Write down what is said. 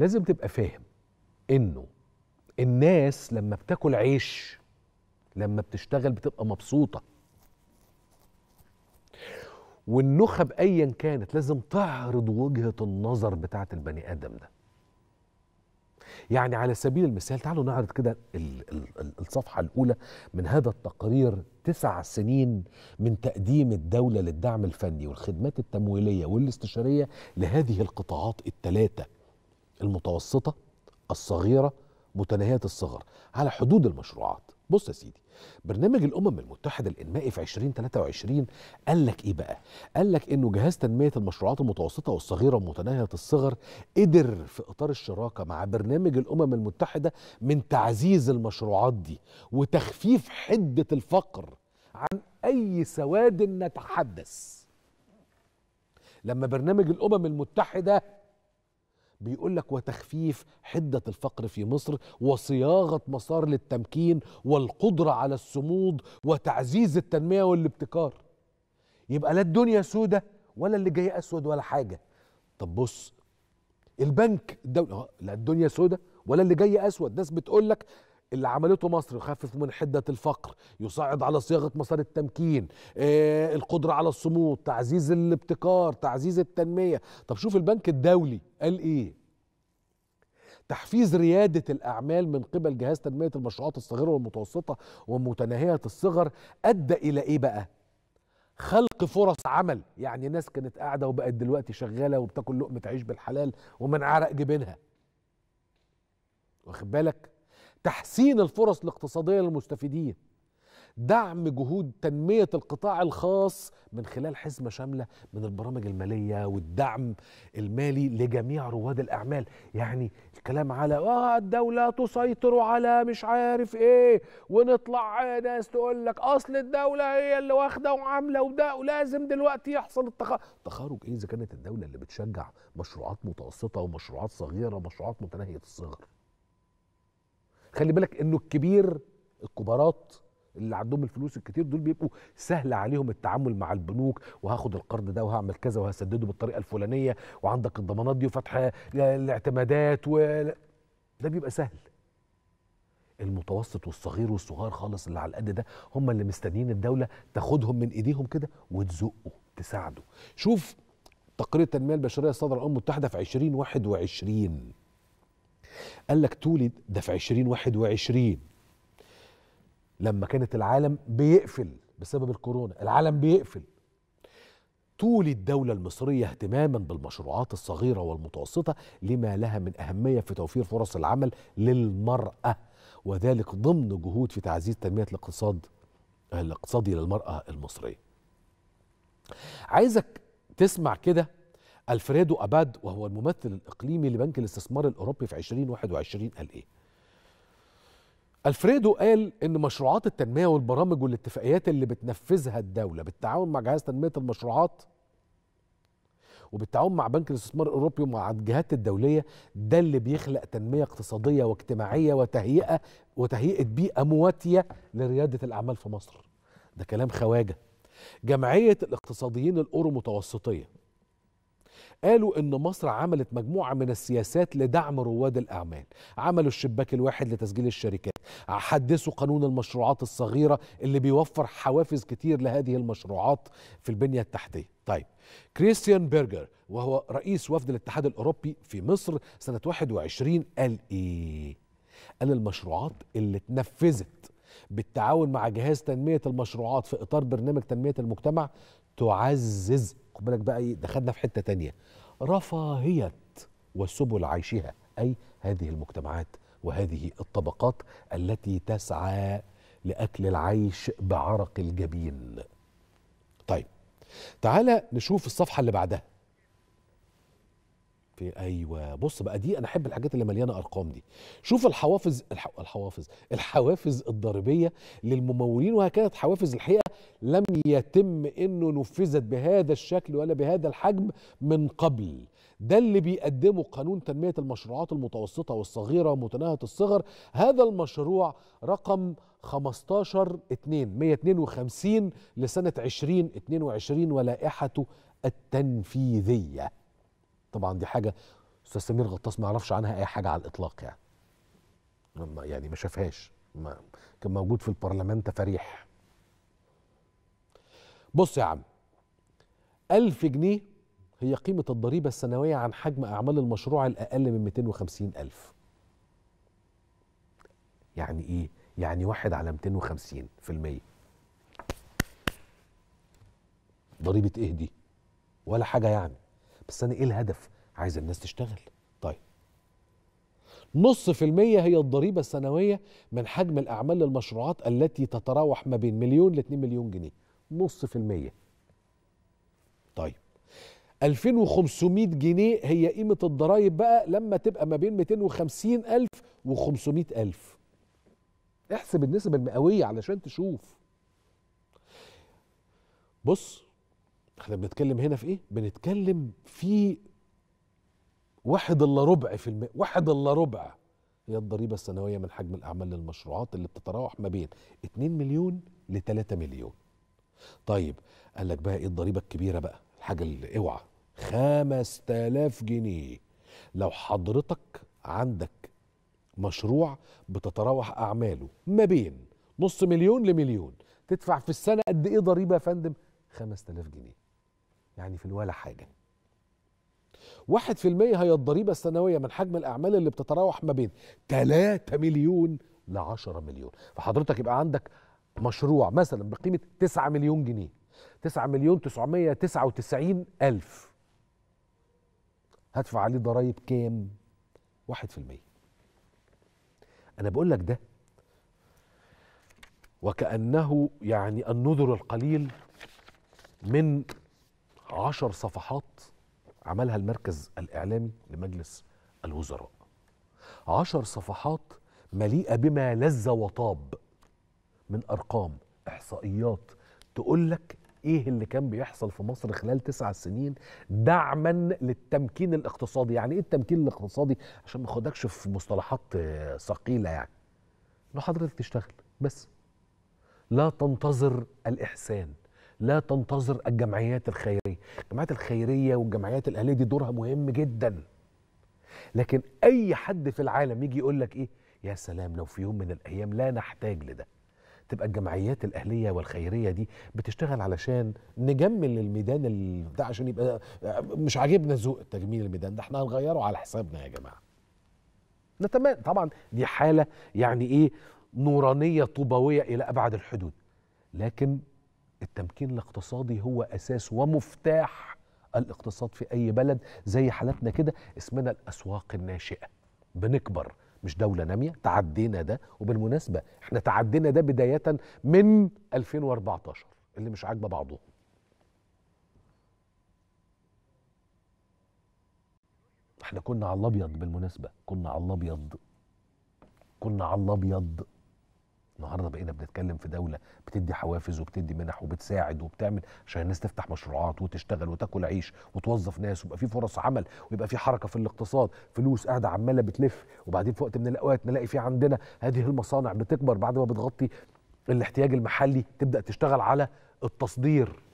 لازم تبقى فاهم انه الناس لما بتاكل عيش لما بتشتغل بتبقى مبسوطه والنخب ايا كانت لازم تعرض وجهه النظر بتاعه البني ادم ده يعني على سبيل المثال تعالوا نعرض كده الصفحه الاولى من هذا التقرير تسع سنين من تقديم الدوله للدعم الفني والخدمات التمويليه والاستشاريه لهذه القطاعات الثلاثه المتوسطة الصغيرة متناهية الصغر على حدود المشروعات بص يا سيدي برنامج الامم المتحده الانمائي في 2023 قال لك ايه بقى قال لك انه جهاز تنميه المشروعات المتوسطه والصغيره ومتناهيه الصغر قدر في اطار الشراكه مع برنامج الامم المتحده من تعزيز المشروعات دي وتخفيف حده الفقر عن اي سواد نتحدث لما برنامج الامم المتحده بيقول لك وتخفيف حدة الفقر في مصر وصياغة مسار للتمكين والقدرة على الصمود وتعزيز التنمية والابتكار يبقى لا الدنيا سودة ولا اللي جاي أسود ولا حاجة طب بص البنك الدولي لا الدنيا سودة ولا اللي جاي أسود ناس بتقول لك اللي عملته مصر يخفف من حدة الفقر يساعد على صياغة مسار التمكين آه القدرة على الصمود تعزيز الابتكار تعزيز التنمية طب شوف البنك الدولي قال ايه تحفيز ريادة الأعمال من قبل جهاز تنمية المشروعات الصغيرة والمتوسطة ومتناهية الصغر أدى إلى إيه بقى؟ خلق فرص عمل يعني ناس كانت قاعدة وبقت دلوقتي شغالة وبتاكل لقمة عيش بالحلال ومن عرق جبينها واخد بالك؟ تحسين الفرص الاقتصادية للمستفيدين دعم جهود تنمية القطاع الخاص من خلال حزمة شاملة من البرامج المالية والدعم المالي لجميع رواد الأعمال يعني الكلام على آه الدولة تسيطر على مش عارف إيه ونطلع ناس تقول لك أصل الدولة هي اللي واخدة وعاملة وده ولازم دلوقتي يحصل التخارج تخارج إيه إذا كانت الدولة اللي بتشجع مشروعات متوسطة ومشروعات صغيرة ومشروعات متناهية الصغر خلي بالك إنه الكبير الكبارات اللي عندهم الفلوس الكتير دول بيبقوا سهل عليهم التعامل مع البنوك وهاخد القرض ده وهعمل كذا وهسدده بالطريقه الفلانيه وعندك الضمانات دي وفتح الاعتمادات و ده بيبقى سهل المتوسط والصغير والصغار خالص اللي على القد ده هم اللي مستنيين الدوله تاخدهم من ايديهم كده وتزقه تساعده شوف تقرير التنميه البشريه صدر الامم المتحده في 2021 قال لك تولد ده في 2021 لما كانت العالم بيقفل بسبب الكورونا العالم بيقفل طول الدولة المصرية اهتماما بالمشروعات الصغيرة والمتوسطة لما لها من أهمية في توفير فرص العمل للمرأة وذلك ضمن جهود في تعزيز تنمية الاقتصاد الاقتصادي للمرأة المصرية عايزك تسمع كده ألفريدو أباد وهو الممثل الإقليمي لبنك الاستثمار الأوروبي في 2021 قال إيه الفريدو قال ان مشروعات التنميه والبرامج والاتفاقيات اللي بتنفذها الدوله بالتعاون مع جهاز تنميه المشروعات وبالتعاون مع بنك الاستثمار الاوروبي ومع الجهات الدوليه ده اللي بيخلق تنميه اقتصاديه واجتماعيه وتهيئه وتهيئه بيئه مواتيه لرياده الاعمال في مصر. ده كلام خواجه. جمعيه الاقتصاديين الاورو متوسطيه قالوا ان مصر عملت مجموعه من السياسات لدعم رواد الاعمال عملوا الشباك الواحد لتسجيل الشركات حدثوا قانون المشروعات الصغيره اللي بيوفر حوافز كتير لهذه المشروعات في البنيه التحتيه طيب كريستيان بيرجر وهو رئيس وفد الاتحاد الاوروبي في مصر سنه 21 قال ايه قال المشروعات اللي اتنفذت بالتعاون مع جهاز تنميه المشروعات في اطار برنامج تنميه المجتمع تعزز خد بالك بقى ايه دخلنا في حته تانية رفاهيه وسبل عيشها اي هذه المجتمعات وهذه الطبقات التي تسعى لاكل العيش بعرق الجبين طيب تعالى نشوف الصفحه اللي بعدها في ايوه بص بقى دي انا احب الحاجات اللي مليانه ارقام دي شوف الحوافز الحو... الحوافز الحوافز الضريبيه للممولين وهكذا حوافز الحقيقه لم يتم انه نفذت بهذا الشكل ولا بهذا الحجم من قبل ده اللي بيقدمه قانون تنميه المشروعات المتوسطه والصغيره ومتناهيه الصغر هذا المشروع رقم 15 2 152 لسنه 2022 ولائحته التنفيذيه طبعا دي حاجه استاذ سمير غطاس ما يعرفش عنها اي حاجه على الاطلاق يعني يعني ما شافهاش ما كان موجود في البرلمان تفاريح بص يا عم ألف جنيه هي قيمة الضريبة السنوية عن حجم أعمال المشروع الأقل من 250 ألف يعني إيه؟ يعني واحد على 250 في المية ضريبة إيه دي؟ ولا حاجة يعني بس انا ايه الهدف عايز الناس تشتغل طيب نص في المية هي الضريبة السنوية من حجم الأعمال للمشروعات التي تتراوح ما بين مليون لاتنين مليون جنيه نص في المية طيب 2500 جنيه هي قيمة الضرايب بقى لما تبقى ما بين 250 ألف و500 ألف احسب النسب المئوية علشان تشوف بص احنا بنتكلم هنا في ايه بنتكلم في واحد الا ربع في الم... واحد الا ربع هي الضريبة السنوية من حجم الأعمال للمشروعات اللي بتتراوح ما بين 2 مليون ل 3 مليون طيب قال لك بقى ايه الضريبة الكبيرة بقى الحاجة اللي اوعى 5000 جنيه لو حضرتك عندك مشروع بتتراوح أعماله ما بين نص مليون لمليون تدفع في السنة قد ايه ضريبة يا فندم 5000 جنيه يعني في الولا حاجه واحد في المية هي الضريبة السنوية من حجم الأعمال اللي بتتراوح ما بين 3 مليون ل 10 مليون فحضرتك يبقى عندك مشروع مثلا بقيمة 9 مليون جنيه 9 مليون 999 ألف هدفع عليه ضرايب كام؟ 1% أنا بقول لك ده وكأنه يعني النذر القليل من عشر صفحات عملها المركز الإعلامي لمجلس الوزراء عشر صفحات مليئة بما لذ وطاب من أرقام إحصائيات تقول لك إيه اللي كان بيحصل في مصر خلال تسع سنين دعما للتمكين الاقتصادي يعني إيه التمكين الاقتصادي عشان ما خدكش في مصطلحات ثقيلة يعني إنه حضرتك تشتغل بس لا تنتظر الإحسان لا تنتظر الجمعيات الخيريه الجمعيات الخيريه والجمعيات الاهليه دي دورها مهم جدا لكن اي حد في العالم يجي يقول لك ايه يا سلام لو في يوم من الايام لا نحتاج لده تبقى الجمعيات الاهليه والخيريه دي بتشتغل علشان نجمل الميدان بتاع عشان يبقى مش عاجبنا ذوق تجميل الميدان ده احنا هنغيره على حسابنا يا جماعه نتمنى طبعا دي حاله يعني ايه نورانيه طوبويه الى ابعد الحدود لكن التمكين الاقتصادي هو اساس ومفتاح الاقتصاد في اي بلد زي حالتنا كده اسمنا الاسواق الناشئه بنكبر مش دوله ناميه تعدينا ده وبالمناسبه احنا تعدينا ده بدايه من 2014 اللي مش عاجبه بعضهم احنا كنا على الابيض بالمناسبه كنا على الابيض كنا على الابيض النهارده بقينا بنتكلم في دوله بتدي حوافز وبتدي منح وبتساعد وبتعمل عشان الناس تفتح مشروعات وتشتغل وتاكل عيش وتوظف ناس ويبقى في فرص عمل ويبقى في حركه في الاقتصاد فلوس قاعده عماله بتلف وبعدين في وقت من الاوقات نلاقي في عندنا هذه المصانع بتكبر بعد ما بتغطي الاحتياج المحلي تبدا تشتغل على التصدير